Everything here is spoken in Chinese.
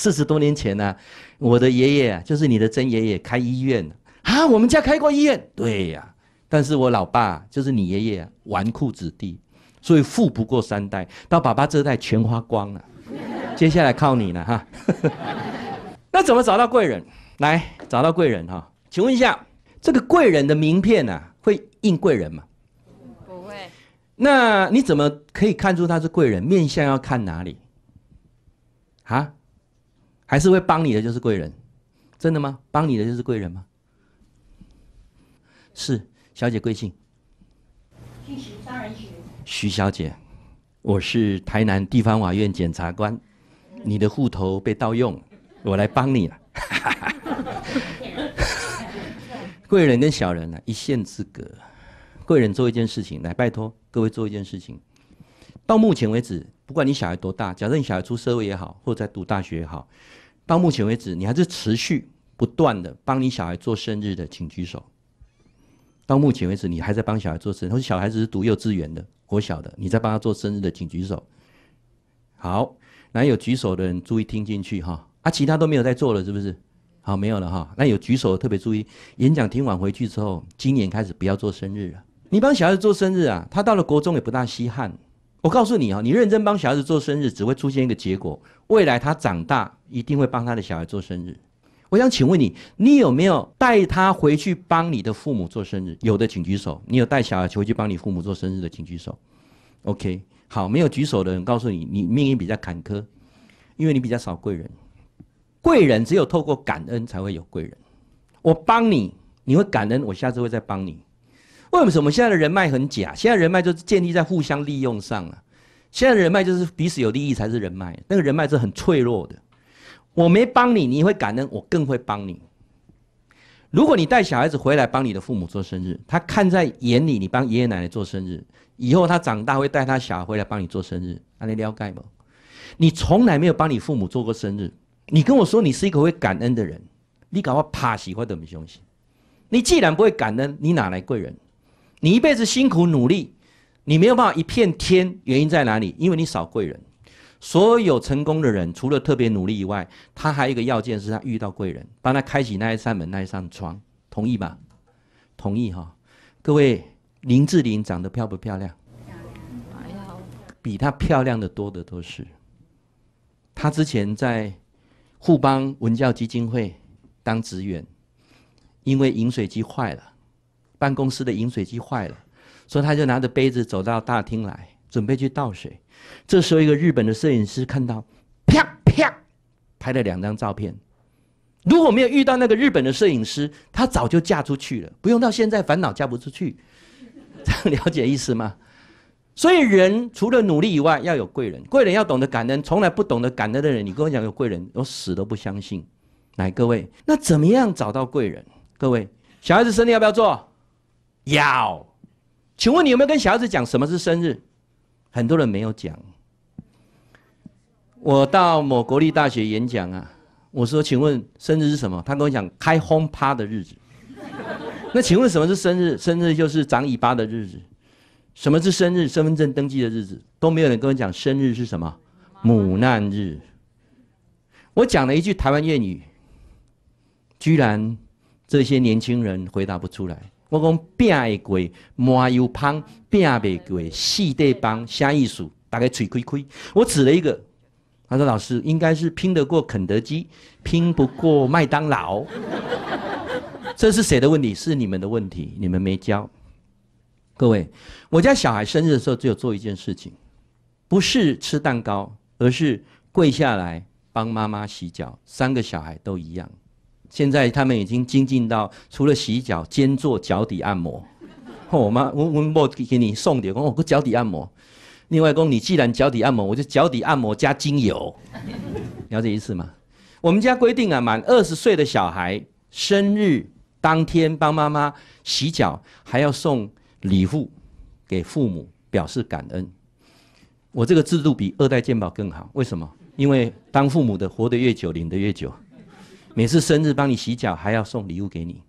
四十多年前呢，我的爷爷就是你的曾爷爷，开医院啊。我们家开过医院，对呀。但是我老爸就是你爷爷，纨绔子弟，所以富不过三代，到爸爸这代全花光了。接下来靠你了哈。那怎么找到贵人？来找到贵人哈。请问一下，这个贵人的名片呢，会印贵人吗？不会。那你怎么可以看出他是贵人？面相要看哪里？啊？还是会帮你的就是贵人，真的吗？帮你的就是贵人吗？是，小姐贵姓？徐小姐，我是台南地方法院检察官，你的户头被盗用，我来帮你了。贵人跟小人呢，一线之隔。贵人做一件事情，来拜托各位做一件事情。到目前为止。不管你小孩多大，假设你小孩出社会也好，或者在读大学也好，到目前为止你还是持续不断的帮你小孩做生日的，请举手。到目前为止你还在帮小孩做生，我说小孩子是读幼稚园的，国小的，你在帮他做生日的，请举手。好，那有举手的人注意听进去哈，啊，其他都没有在做了，是不是？好，没有了哈。那有举手的特别注意，演讲听完回去之后，今年开始不要做生日了。你帮小孩子做生日啊，他到了国中也不大稀罕。我告诉你啊，你认真帮小孩子做生日，只会出现一个结果：未来他长大一定会帮他的小孩做生日。我想请问你，你有没有带他回去帮你的父母做生日？有的请举手。你有带小孩回去帮你父母做生日的，请举手。OK，好，没有举手的人，告诉你，你命运比较坎坷，因为你比较少贵人。贵人只有透过感恩才会有贵人。我帮你，你会感恩，我下次会再帮你。为什么现在的人脉很假？现在人脉就是建立在互相利用上了。现在的人脉就是彼此有利益才是人脉，那个人脉是很脆弱的。我没帮你，你会感恩，我更会帮你。如果你带小孩子回来帮你的父母做生日，他看在眼里，你帮爷爷奶奶做生日，以后他长大会带他小孩回来帮你做生日，那你了解吗？你从来没有帮你父母做过生日，你跟我说你是一个会感恩的人，你搞到怕喜欢得米休息。你既然不会感恩，你哪来贵人？你一辈子辛苦努力，你没有办法一片天，原因在哪里？因为你少贵人。所有成功的人，除了特别努力以外，他还有一个要件是，他遇到贵人，帮他开启那一扇门、那一扇窗，同意吧？同意哈。各位，林志玲长得漂不漂亮？漂亮，比她漂亮的多的都是。她之前在互帮文教基金会当职员，因为饮水机坏了。办公室的饮水机坏了，所以他就拿着杯子走到大厅来，准备去倒水。这时候，一个日本的摄影师看到，啪啪，拍了两张照片。如果没有遇到那个日本的摄影师，他早就嫁出去了，不用到现在烦恼嫁不出去。这样了解意思吗？所以，人除了努力以外，要有贵人。贵人要懂得感恩，从来不懂得感恩的人，你跟我讲有贵人，我死都不相信。来，各位，那怎么样找到贵人？各位，小孩子生日要不要做？要，请问你有没有跟小孩子讲什么是生日？很多人没有讲。我到某国立大学演讲啊，我说：“请问生日是什么？”他跟我讲：“开轰趴的日子。”那请问什么是生日？生日就是长尾巴的日子。什么是生日？身份证登记的日子都没有人跟我讲生日是什么？母难日。我讲了一句台湾谚语，居然这些年轻人回答不出来。我讲饼会过，麻油香；饼未过，四地帮啥意思？大家嘴开开。我指了一个，他说：“老师，应该是拼得过肯德基，拼不过麦当劳。”这是谁的问题？是你们的问题。你们没教。各位，我家小孩生日的时候，只有做一件事情，不是吃蛋糕，而是跪下来帮妈妈洗脚。三个小孩都一样。现在他们已经精进到除了洗脚，兼做脚底按摩。我妈，我我我给你送点，我我脚底按摩。另外，公你既然脚底按摩，我就脚底按摩加精油。了解意思吗？我们家规定啊，满二十岁的小孩生日当天帮妈妈洗脚，还要送礼物给父母表示感恩。我这个制度比二代健保更好，为什么？因为当父母的活得越久，领得越久。每次生日帮你洗脚，还要送礼物给你。